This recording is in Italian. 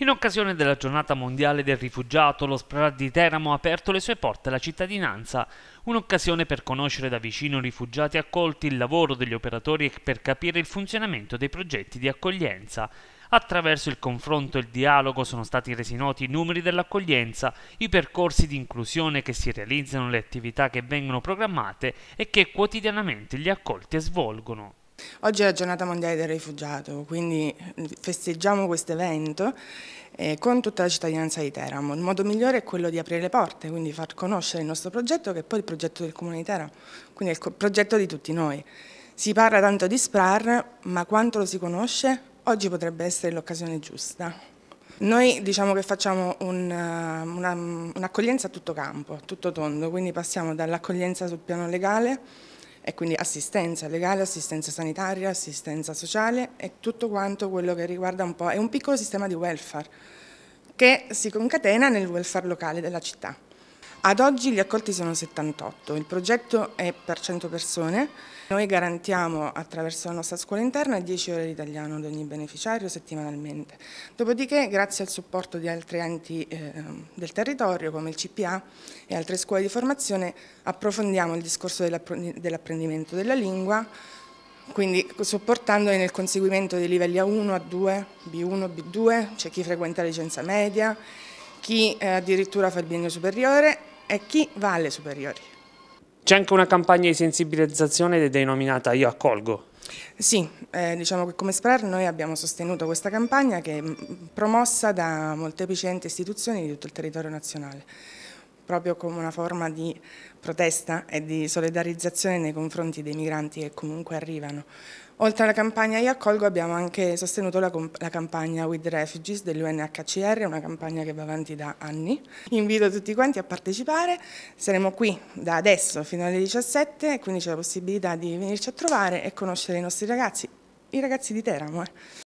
In occasione della giornata mondiale del rifugiato, lo SPRAR di Teramo ha aperto le sue porte alla cittadinanza, un'occasione per conoscere da vicino i rifugiati accolti, il lavoro degli operatori e per capire il funzionamento dei progetti di accoglienza. Attraverso il confronto e il dialogo sono stati resi noti i numeri dell'accoglienza, i percorsi di inclusione che si realizzano, le attività che vengono programmate e che quotidianamente gli accolti svolgono. Oggi è la giornata mondiale del rifugiato, quindi eh, festeggiamo questo evento eh, con tutta la cittadinanza di Teramo. Il modo migliore è quello di aprire le porte, quindi far conoscere il nostro progetto che è poi il progetto del Comune di Teramo, quindi è il progetto di tutti noi. Si parla tanto di SPRAR, ma quanto lo si conosce? Oggi potrebbe essere l'occasione giusta. Noi diciamo che facciamo eh, un'accoglienza a tutto campo, a tutto tondo, quindi passiamo dall'accoglienza sul piano legale e quindi assistenza legale, assistenza sanitaria, assistenza sociale e tutto quanto quello che riguarda un po', è un piccolo sistema di welfare che si concatena nel welfare locale della città. Ad oggi gli accolti sono 78, il progetto è per 100 persone. Noi garantiamo attraverso la nostra scuola interna 10 ore di italiano ad ogni beneficiario settimanalmente. Dopodiché, grazie al supporto di altri enti eh, del territorio come il CPA e altre scuole di formazione, approfondiamo il discorso dell'apprendimento della lingua, quindi supportandoli nel conseguimento dei livelli A1, A2, B1, B2, c'è chi frequenta la licenza media, chi eh, addirittura fa il biennio superiore e chi va alle superiori. C'è anche una campagna di sensibilizzazione denominata Io accolgo. Sì, eh, diciamo che come SPRAR noi abbiamo sostenuto questa campagna che è promossa da molteplici enti e istituzioni di tutto il territorio nazionale proprio come una forma di protesta e di solidarizzazione nei confronti dei migranti che comunque arrivano. Oltre alla campagna Io Accolgo abbiamo anche sostenuto la, la campagna With Refugees dell'UNHCR, una campagna che va avanti da anni. Invito tutti quanti a partecipare, saremo qui da adesso fino alle 17, quindi c'è la possibilità di venirci a trovare e conoscere i nostri ragazzi, i ragazzi di Teramo. Eh.